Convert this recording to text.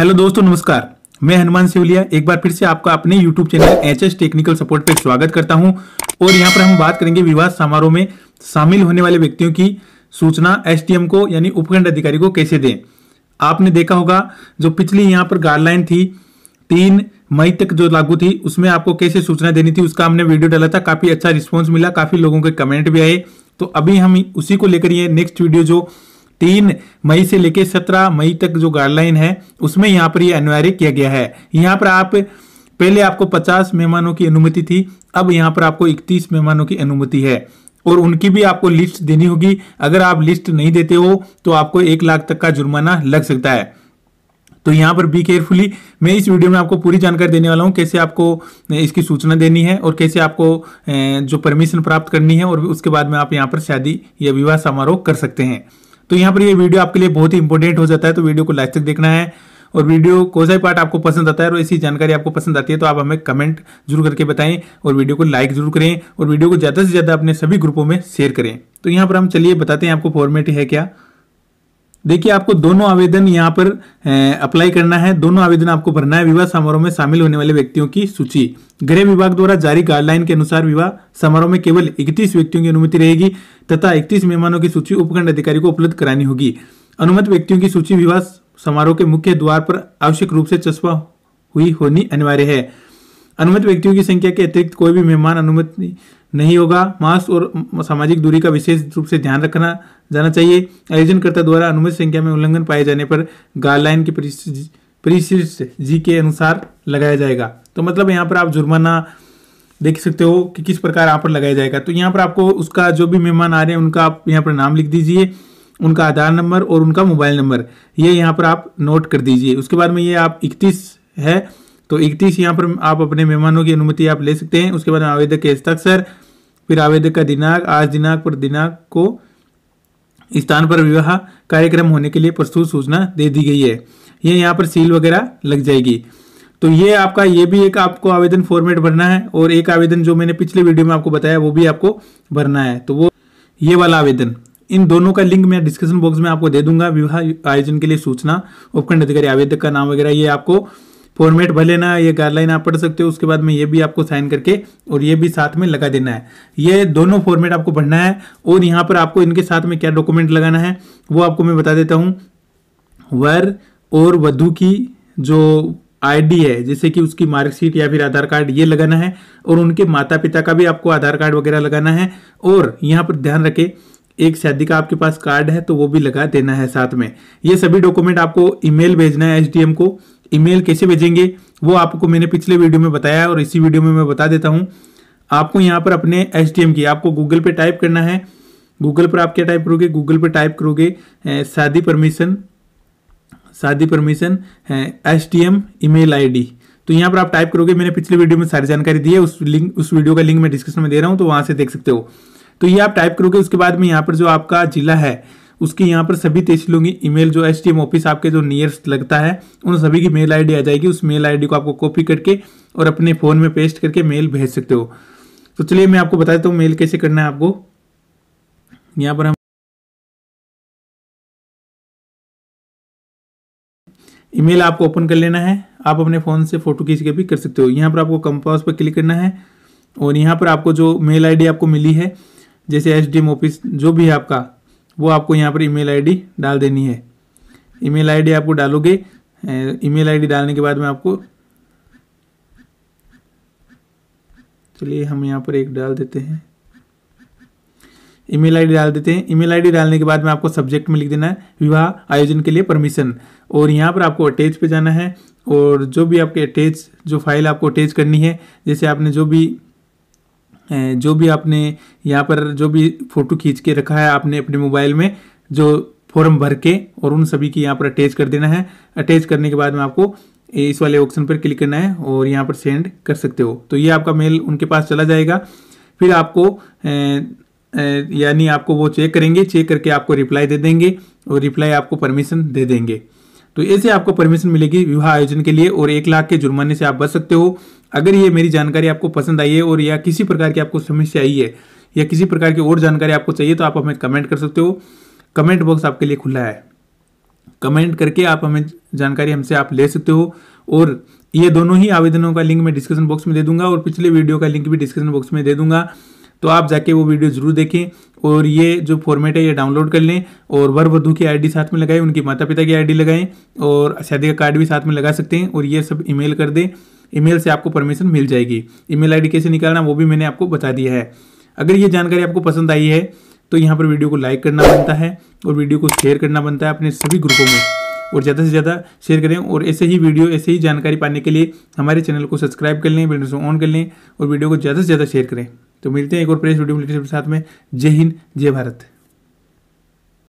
hello दोस्तों नमस्कार मैं हनुमान सिवलिया एक बार फिर से आपका अपने YouTube channel H S technical support पर स्वागत करता हूं और यहां पर हम बात करेंगे विवाह समारोह में शामिल होने वाले व्यक्तियों की सूचना एसटीएम को यानी उपखंड अधिकारी को कैसे दें आपने देखा होगा जो पिछली यहाँ पर गाइडलाइन थी तीन मई तक जो लागू थी उसमें आपको कैसे सूचना देनी थी उसका हमने वीडियो डाला था काफी अच्छा रिस्पॉन्स मिला काफी लोगों के कमेंट भी आए तो अभी हम उसी को लेकर ये नेक्स्ट वीडियो जो तीन मई से लेकर सत्रह मई तक जो गाइडलाइन है उसमें यहाँ पर ये अनिवार्य किया गया है यहाँ पर आप पहले आपको पचास मेहमानों की अनुमति थी अब यहाँ पर आपको इकतीस मेहमानों की अनुमति है और उनकी भी आपको लिस्ट देनी होगी अगर आप लिस्ट नहीं देते हो तो आपको एक लाख तक का जुर्माना लग सकता है तो यहाँ पर बी केयरफुली मैं इस वीडियो में आपको पूरी जानकारी देने वाला हूँ कैसे आपको इसकी सूचना देनी है और कैसे आपको जो परमिशन प्राप्त करनी है और उसके बाद में आप यहाँ पर शादी या विवाह समारोह कर सकते हैं तो यहाँ पर ये वीडियो आपके लिए बहुत ही इंपॉर्टेंट हो जाता है तो वीडियो को लास्ट तक देखना है और वीडियो कौन सा पार्ट आपको पसंद आता है और ऐसी जानकारी आपको पसंद आती है तो आप हमें कमेंट जरूर करके बताएं और वीडियो को लाइक जरूर करें और वीडियो को ज़्यादा से ज़्यादा अपने सभी ग्रुपों में शेयर करें तो यहाँ पर हम चलिए बताते हैं आपको फॉर्मेट है क्या देखिए आपको दोनों आवेदन यहाँ पर अप्लाई करना है दोनों आवेदन आपको भरना है विवाह समारोह में शामिल होने वाले व्यक्तियों की सूची गृह विभाग द्वारा जारी गाइडलाइन के अनुसार विवाह समारोह में केवल 31 व्यक्तियों की अनुमति रहेगी तथा 31 मेहमानों की सूची उपखंड अधिकारी को उपलब्ध करानी होगी अनुमत व्यक्तियों की सूची विवाह समारोह के मुख्य द्वार पर आवश्यक रूप से चस्पा हुई होनी अनिवार्य है अनुमत व्यक्तियों की संख्या के अतिरिक्त कोई भी मेहमान अनुमति नहीं होगा मास्क और सामाजिक दूरी का विशेष रूप से ध्यान रखना जाना चाहिए आयोजनकर्ता द्वारा अनुमत संख्या में उल्लंघन पाए जाने पर गाइडलाइन के परिशिष्ट जी के अनुसार लगाया जाएगा तो मतलब यहाँ पर आप जुर्माना देख सकते हो कि किस प्रकार यहाँ पर लगाया जाएगा तो यहाँ पर आपको उसका जो भी मेहमान आ रहे हैं उनका आप यहाँ पर नाम लिख दीजिए उनका आधार नंबर और उनका मोबाइल नंबर ये यहाँ पर आप नोट कर दीजिए उसके बाद में ये आप इकतीस है तो इकतीस यहाँ पर आप अपने मेहमानों की अनुमति आप ले सकते हैं उसके बाद आवेदक के हस्ताक्षर फिर आवेदक का दिनांक आज दिनांक पर दिनांक को स्थान पर विवाह कार्यक्रम होने के लिए प्रस्तुत सूचना दे दी गई है ये यहाँ पर सील वगैरह लग जाएगी तो ये आपका ये भी एक आपको आवेदन फॉर्मेट भरना है और एक आवेदन जो मैंने पिछले वीडियो में आपको बताया वो भी आपको भरना है तो वो ये वाला आवेदन इन दोनों का लिंक मैं डिस्क्रिप्शन बॉक्स में आपको दे दूंगा विवाह आयोजन के लिए सूचना उपखंड अधिकारी आवेदक का नाम वगैरह ये आपको फॉर्मेट भले ना ये गाइडलाइन आप पढ़ सकते हो उसके बाद में ये भी आपको साइन करके और ये भी साथ में लगा देना है ये दोनों फॉर्मेट आपको पढ़ना है और यहाँ पर आपको इनके साथ में क्या डॉक्यूमेंट लगाना है वो आपको मैं बता देता हूँ वर और वधु की जो आईडी है जैसे कि उसकी मार्कशीट या फिर आधार कार्ड ये लगाना है और उनके माता पिता का भी आपको आधार कार्ड वगैरह लगाना है और यहाँ पर ध्यान रखें एक शादी का आपके पास कार्ड है तो वो भी लगा देना है साथ में ये सभी डॉक्यूमेंट आपको ईमेल भेजना है एसडीएम को ईमेल कैसे भेजेंगे वो आपको मैंने पिछले वीडियो में बताया और इसी वीडियो में मैं बता देता हूँ आपको यहाँ पर अपने एस की आपको गूगल पे टाइप करना है गूगल पर आप क्या टाइप करोगे गूगल पर टाइप करोगे शादी परमिशन शादी permission S T M email तो यहाँ पर आप टाइप करोगे मैंने पिछले वीडियो में सारी जानकारी दी है उस लिंक उस वीडियो का लिंक मैं डिस्क्रिप्शन में दे रहा हूँ तो वहाँ से देख सकते हो तो ये आप टाइप करोगे उसके बाद में यहाँ पर जो आपका जिला है उसके यहाँ पर सभी तहसीलों की ईमेल जो एस ऑफिस आपके जो नियरेस्ट लगता है उन सभी की मेल आईडी आ जाएगी उस मेल आईडी को आपको कॉपी करके और अपने फ़ोन में पेस्ट करके मेल भेज सकते हो तो चलिए मैं आपको बता देता हूँ मेल कैसे करना है आपको यहाँ पर हम ईमेल आपको ओपन कर लेना है आप अपने फ़ोन से फ़ोटो खींच के भी कर सकते हो यहाँ पर आपको कंपास पर क्लिक करना है और यहाँ पर आपको जो मेल आईडी आपको मिली है जैसे एस ऑफिस जो भी है आपका वो आपको यहाँ पर ईमेल आईडी डाल देनी है ईमेल आईडी आपको डालोगे ईमेल आईडी डालने के बाद में आपको चलिए हम यहाँ पर एक डाल देते हैं ईमेल आईडी डाल देते हैं ईमेल आईडी डालने के बाद में आपको सब्जेक्ट में लिख देना है विवाह आयोजन के लिए परमिशन और यहाँ पर आपको अटैच पे जाना है और जो भी आपके अटैच जो फाइल आपको अटैच करनी है जैसे आपने जो भी जो भी आपने यहाँ पर जो भी फ़ोटो खींच के रखा है आपने अपने मोबाइल में जो फॉर्म भर के और उन सभी की यहाँ पर अटैच कर देना है अटैच करने के बाद में आपको इस वाले ऑप्शन पर क्लिक करना है और यहाँ पर सेंड कर सकते हो तो ये आपका मेल उनके पास चला जाएगा फिर आपको यानी आपको वो चेक करेंगे चेक करके आपको रिप्लाई दे देंगे और रिप्लाई आपको परमिशन दे देंगे तो ऐसे आपको परमिशन मिलेगी विवाह आयोजन के लिए और एक लाख के जुर्माने से आप बच सकते हो अगर ये मेरी जानकारी आपको पसंद आई है और या किसी प्रकार की आपको समस्या आई है या किसी प्रकार की और जानकारी आपको चाहिए तो आप हमें कमेंट कर सकते हो कमेंट बॉक्स आपके लिए खुला है कमेंट करके आप हमें जानकारी हमसे आप ले सकते हो और ये दोनों ही आवेदनों का लिंक मैं डिस्क्रिप्शन बॉक्स में दे दूंगा और पिछले वीडियो का लिंक भी डिस्क्रिप्शन बॉक्स में दे दूंगा तो आप जाके वो वीडियो ज़रूर देखें और ये जो फॉर्मेट है ये डाउनलोड कर लें और वर वधु की आईडी साथ में लगाएं उनके माता पिता की आईडी लगाएं और शादी का कार्ड भी साथ में लगा सकते हैं और ये सब ईमेल कर दें ईमेल से आपको परमिशन मिल जाएगी ईमेल आईडी कैसे निकालना वो भी मैंने आपको बता दिया है अगर ये जानकारी आपको पसंद आई है तो यहाँ पर वीडियो को लाइक करना बनता है और वीडियो को शेयर करना बनता है अपने सभी ग्रुपों में और ज़्यादा से ज़्यादा शेयर करें और ऐसे ही वीडियो ऐसे ही जानकारी पाने के लिए हमारे चैनल को सब्सक्राइब कर लें बेल ऑन कर लें और वीडियो को ज़्यादा से ज़्यादा शेयर करें तो मिलते हैं एक और प्रेस वीडियो के साथ में जय हिंद जय भारत